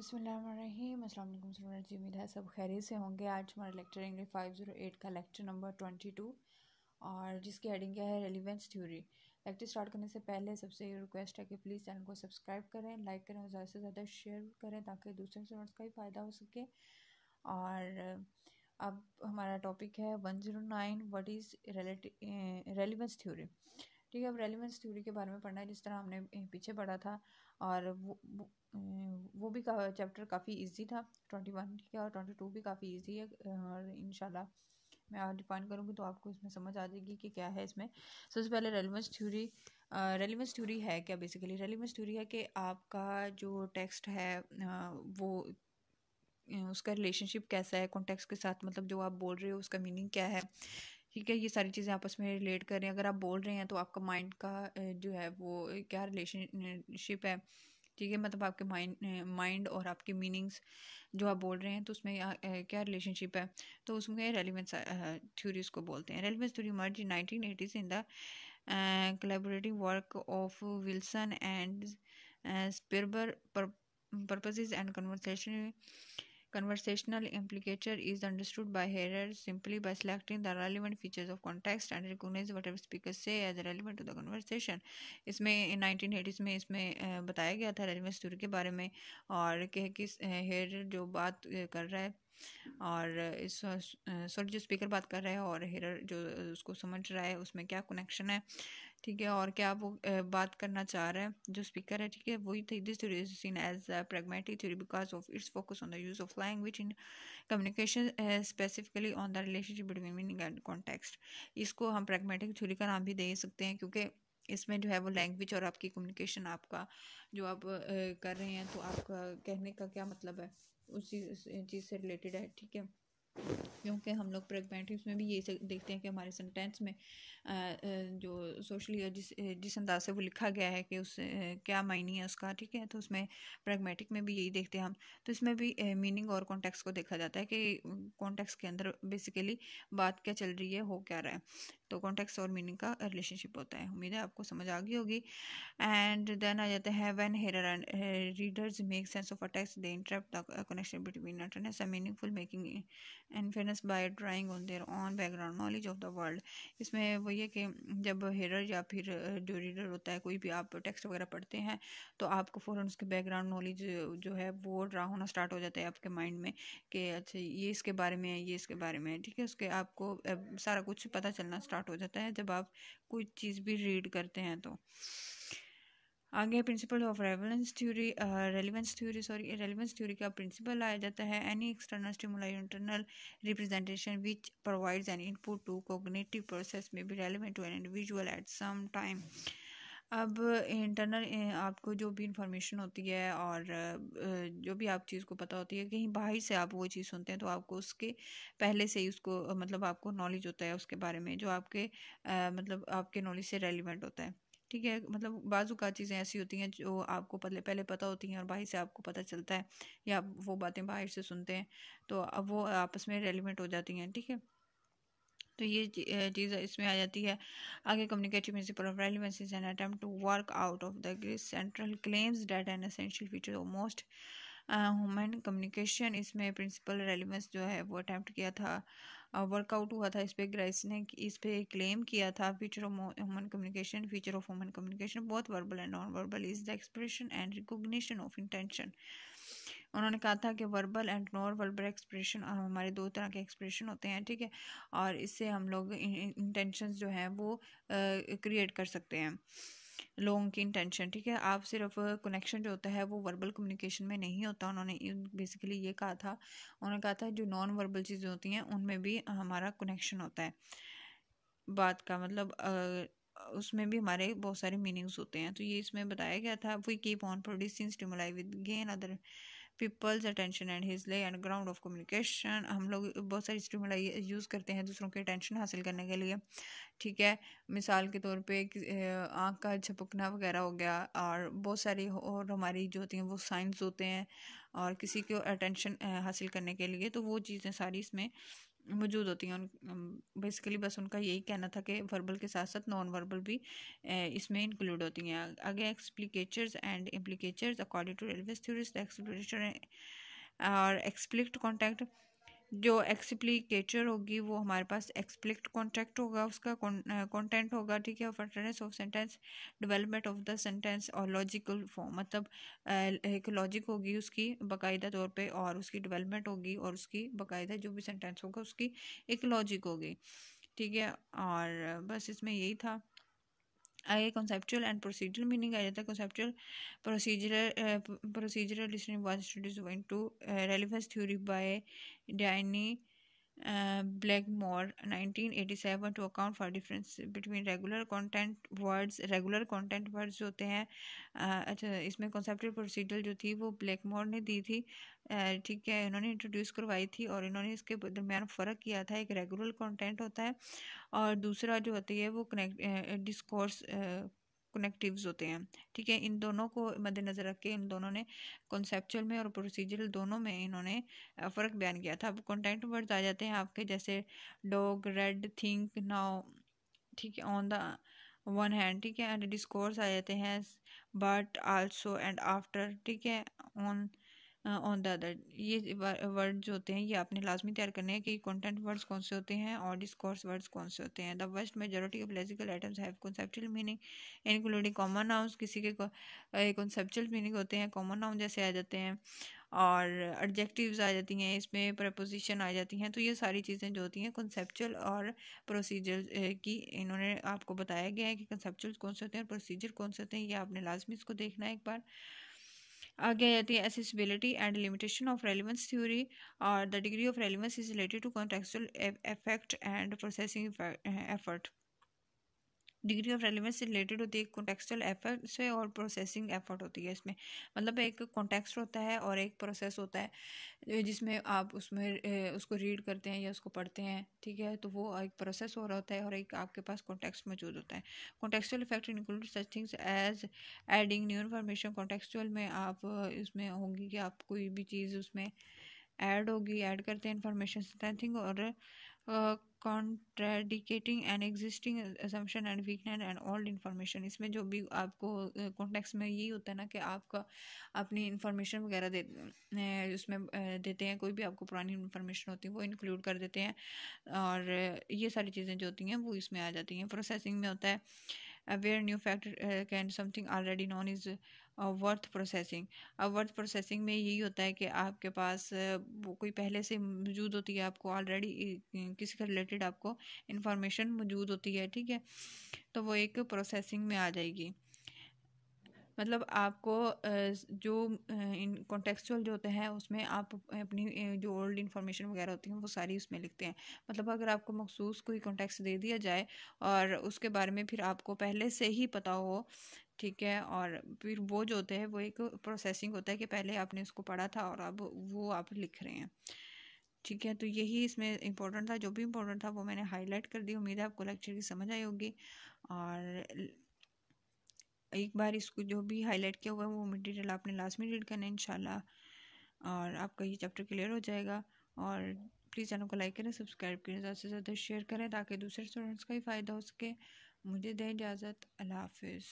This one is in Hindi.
बसमीम अल्लाम स्टूडेंट जी उम्मीद है सब खैरियत से होंगे आज हमारा lecture English five zero eight का लेक्चर नंबर ट्वेंटी टू और जिसकी हेडिंग क्या है रेलिवेंस थ्योरी लेक्चर स्टार्ट करने से पहले सबसे ये रिक्वेस्ट है कि प्लीज़ चैनल को सब्सक्राइब करें लाइक करें और ज़्यादा से ज़्यादा शेयर करें ताकि दूसरे स्टूडेंट्स का भी फ़ायदा हो सके और अब हमारा टॉपिक है one zero nine what is relevance theory ठीक है अब रेलिवेंस थ्योरी के बारे में पढ़ना है जिस तरह हमने पीछे पढ़ा था और वो वो भी का, चैप्टर काफ़ी इजी था ट्वेंटी वन ठीक है और ट्वेंटी टू भी काफ़ी इजी है और इन मैं आज डिफाइन करूँगी तो आपको इसमें समझ आ जाएगी कि क्या है इसमें सबसे पहले रेलिवेंस थ्योरी रेलिवेंस थ्योरी है क्या बेसिकली रेलिवेंस थ्योरी है कि आपका जो टेक्स्ट है वो उसका रिलेशनशिप कैसा है कॉन्टेक्स्ट के साथ मतलब जो आप बोल रहे हो उसका मीनिंग क्या है ठीक है ये सारी चीज़ें आपस में रिलेट कर रहे हैं अगर आप बोल रहे हैं तो आपका माइंड का जो है वो क्या रिलेशनशिप है ठीक है मतलब आपके माइंड माइंड और आपके मीनिंग्स जो आप बोल रहे हैं तो उसमें क्या रिलेशनशिप है तो उसमें रेलिवेंस थ्योरीज को बोलते हैं relevance theory merge nineteen eighties in the collaborative work of Wilson and Sperber purposes and conversation Conversational implicator is understood by hearer simply by selecting the relevant features of context and recognize whatever speakers say as relevant to the conversation. इसमें नाइनटीन एटीज़ में इसमें बताया गया था रेलिवेंस थ्योरी के बारे में और कि किस हेयर जो बात कर रहा है और इस सॉरी जो स्पीकर बात कर रहा है और हेयर जो उसको समझ रहा है उसमें क्या कनेक्शन है ठीक है और क्या वो बात करना चाह रहा है जो स्पीकर है ठीक है वही थी this theory is seen as pragmatic theory because of its focus on the use of language in communication specifically on the relationship between meaning and context इसको हम प्रेगमेटिक थ्योरी का नाम भी दे सकते हैं क्योंकि इसमें जो है वो लैंग्वेज और आपकी कम्युनिकेशन आपका जो आप कर रहे हैं तो आपका कहने का क्या मतलब है उसी चीज़ से रिलेटेड है ठीक है क्योंकि हम लोग प्रेगमेटिक्स में भी यही देखते हैं कि हमारे सेंटेंस में जो सोशली जिस जिस अंदाज से वो लिखा गया है कि उस क्या मायने है उसका ठीक है तो उसमें प्रेगमेटिक में भी यही देखते हैं हम तो इसमें भी मीनिंग और कॉन्टेक्स्ट को देखा जाता है कि कॉन्टेक्स्ट के अंदर बेसिकली बात क्या चल रही है हो क्या रहा है तो कॉन्टेक्स और मीनिंग का रिलेशनशिप होता है उम्मीद है आपको समझ आ गई होगी एंड देन आ जाता है when hearers and readers make sense of a they interpret the connection between attendance meaningful making influence by drawing on their on background knowledge of the world इसमें वही है कि जब हेरर या फिर eh, जो रीडर होता है कोई भी आप टेक्स्ट वगैरह पढ़ते हैं तो आपको फ़ौरन उसके बैकग्राउंड नॉलेज जो है वो ड्रा होना स्टार्ट हो जाता है आपके माइंड में कि अच्छा ये इसके बारे में है ये इसके बारे में है ठीक है उसके आपको eh, सारा कुछ पता चलना स्टार्ट स्टार्ट हो जाता है जब आप कोई चीज़ भी रीड करते हैं तो आगे principle of relevance theory relevance theory sorry relevance theory का प्रिंसिपल आया जाता है any external stimuli internal representation which provides an input to cognitive process में be relevant to an individual at some time अब इंटरनल आपको जो भी इंफॉर्मेशन होती है और जो भी आप चीज़ को पता होती है कहीं बाहर से आप वो चीज़ सुनते हैं तो आपको उसके पहले से ही उसको मतलब आपको नॉलेज होता है उसके बारे में जो आपके मतलब आपके नॉलेज से रेलिवेंट होता है ठीक है मतलब बाजू का चीज़ें ऐसी होती हैं जो आपको पहले पहले पता होती हैं और बाहर से आपको पता चलता है या आप वो बातें बाहर से सुनते हैं तो अब वो आपस में रेलिवेंट हो जाती हैं ठीक है तो ये चीज़ इसमें आ जाती है आगे communicative municipal of is an attempt to work out of the central claims that an essential feature of most human communication इसमें प्रिंसिपल रेलिवेंस जो है वो अटैम्प्ट किया था वर्कआउट हुआ था इस पर ग्राइस ने इस पर क्लेम किया था feature of human communication feature of human communication बहुत verbal and non verbal is the expression and recognition of intention उन्होंने कहा था कि verbal and non verbal expression और हमारे दो तरह के एक्सप्रेशन होते हैं ठीक है और इससे हम लोग इंटेंशंस जो हैं वो क्रिएट कर सकते हैं लोगों की इंटेंशन ठीक है आप सिर्फ कनेक्शन जो होता है वो वर्बल कम्युनिकेशन में नहीं होता उन्होंने बेसिकली ये कहा था उन्होंने कहा था जो नॉन वर्बल चीज़ें होती हैं उनमें भी हमारा कनेक्शन होता है बात का मतलब उसमें भी हमारे बहुत सारे मीनिंग्स होते हैं तो ये इसमें बताया गया था we keep on producing stimuli with gain other people's attention and his lay and ground of communication हम लोग बहुत सारी स्टिमुला यूज़ करते हैं दूसरों के अटेंशन हासिल करने के लिए ठीक है मिसाल के तौर पे आँख का झपकना वगैरह हो गया और बहुत सारी और हमारी जो होती हैं वो साइंस होते हैं और किसी को अटेंशन हासिल करने के लिए तो वो चीज़ें सारी इसमें मौजूद होती हैं उन बेसिकली बस उनका यही कहना था कि वर्बल के साथ साथ नॉन वर्बल भी इसमें इंक्लूड होती हैं आगे explicatures and implicatures according to रेलवे थ्योरिस्ट और एक्सप्लिक्ट कॉन्टैक्ट जो एक्सप्लीकेचर होगी वो हमारे पास एक्सप्लिक्ट कॉन्टेक्ट होगा उसका कॉन्टेंट होगा ठीक है utterance of sentence development of the sentence और लॉजिकल फॉर्म मतलब एक लॉजिक होगी उसकी बाकायदा तौर पे और उसकी डेवलपमेंट होगी और उसकी बाकायदा जो भी सेंटेंस होगा उसकी एक लॉजिक होगी ठीक है और बस इसमें यही था आगे कॉन्सेप्चुअल एंड प्रोसीजरल मीनिंग आ जाता है conceptual procedural procedural listening one studies one to relevance theory by Diane Blakemore 1987 to account for difference between regular content words regular content words जो होते हैं uh, अच्छा इसमें कॉन्सेप्ट प्रोसीजर जो थी वो ब्लैकमोर ने दी थी uh, ठीक है इन्होंने इंट्रोड्यूस करवाई थी और इन्होंने इसके दरमियान फ़र्क किया था एक रेगुलर कंटेंट होता है और दूसरा जो होती है वो कनेक्ट डिस्कोर्स uh, कनेक्टिव्स होते हैं ठीक है इन दोनों को मद्देनज़र रख के इन दोनों ने कॉन्सेपचुअल में और प्रोसीजरल दोनों में इन्होंने फ़र्क बयान किया था अब कॉन्टेंट वर्ड्स आ जाते हैं आपके जैसे डॉग रेड थिंक नाउ ठीक है ऑन द वन हैंड ठीक है एंड डिस्कोर्स आ जाते हैं बट आल्सो एंड आफ्टर ठीक है ऑन ऑन द अदर ये वर्ड जो होते हैं ये आपने लाजमी तैयार करने हैं कि कॉन्टेंट वर्ड्स कौन से होते हैं और डिस्कोर्स वर्ड्स कौन से होते हैं the vast majority of lexical items have conceptual meaning including common nouns किसी के कॉन्सेप्चुअल मीनिंग होते हैं कॉमन नाउन जैसे आ जाते हैं और एडजेक्टिव्स आ जाती हैं इसमें प्रपोजिशन आ जाती हैं तो ये सारी चीज़ें जो होती हैं कंसेप्चुअल और प्रोसीजर की इन्होंने आपको बताया गया है कि कंसेप्चुअल कौन से होते हैं और प्रोसीजर कौन से होते हैं ये आपने लाजमी इसको देखना है एक बार आगे आ जाती है accessibility and limitation of relevance theory और the degree of relevance is related to contextual effect and processing effort degree of relevance से रिलेटेड होती है एक कॉन्टेक्चुअल एफर्ट से और प्रोसेसिंग एफर्ट होती है इसमें मतलब एक कॉन्टेक्स्ट होता है और एक प्रोसेस होता है जिसमें आप उसमें उसको रीड करते हैं या उसको पढ़ते हैं ठीक है तो वो एक प्रोसेस हो रहा होता है और एक आपके पास कॉन्टेक्स्ट मौजूद होता है contextual effect include such things as adding new information contextual में आप इसमें होंगी कि आप कोई भी चीज़ उसमें ऐड होगी ऐड करते हैं इन्फॉर्मेशन थिंग और contradicting and existing assumption and weakness and all information इसमें जो भी आपको कॉन्टेक्स में यही होता है ना कि आपका अपनी इन्फॉर्मेशन वगैरह दे उसमें देते हैं कोई भी आपको पुरानी इन्फॉर्मेशन होती है वो इंक्लूड कर देते हैं और ये सारी चीज़ें जो होती हैं वो इसमें आ जाती हैं प्रोसेसिंग में होता है where new factor uh, can something already known is worth uh, processing अब वर्थ प्रोसेसिंग में यही होता है कि आपके पास uh, वो कोई पहले से मौजूद होती है आपको ऑलरेडी किसी के रिलेटेड आपको इंफॉर्मेशन मौजूद होती है ठीक है तो वो एक प्रोसेसिंग में आ जाएगी मतलब आपको जो इन कॉन्टेक्चुअल जो होते हैं उसमें आप अपनी जो ओल्ड इन्फॉर्मेशन वगैरह होती है वो सारी उसमें लिखते हैं मतलब अगर आपको मखसूस कोई कॉन्टेक्स दे दिया जाए और उसके बारे में फिर आपको पहले से ही पता हो ठीक है और फिर वो जो होते हैं वो एक प्रोसेसिंग होता है कि पहले आपने उसको पढ़ा था और अब वो आप लिख रहे हैं ठीक है तो यही इसमें इम्पोर्टेंट था जो भी इम्पोर्टेंट था वो मैंने हाईलाइट कर दी उम्मीद है आपको लेक्चर की समझ आई होगी और एक बार इसको जो भी हाईलाइट किया हुआ है वो मटेरियल आपने लास्ट में रीड करना है इनशाला और आपका ये चैप्टर क्लियर हो जाएगा और प्लीज़ चैनल को लाइक करें सब्सक्राइब करें ज़्यादा से ज़्यादा शेयर करें ताकि दूसरे स्टूडेंट्स का भी फ़ायदा हो सके मुझे दें इजाज़त अल्लाह हाफिज़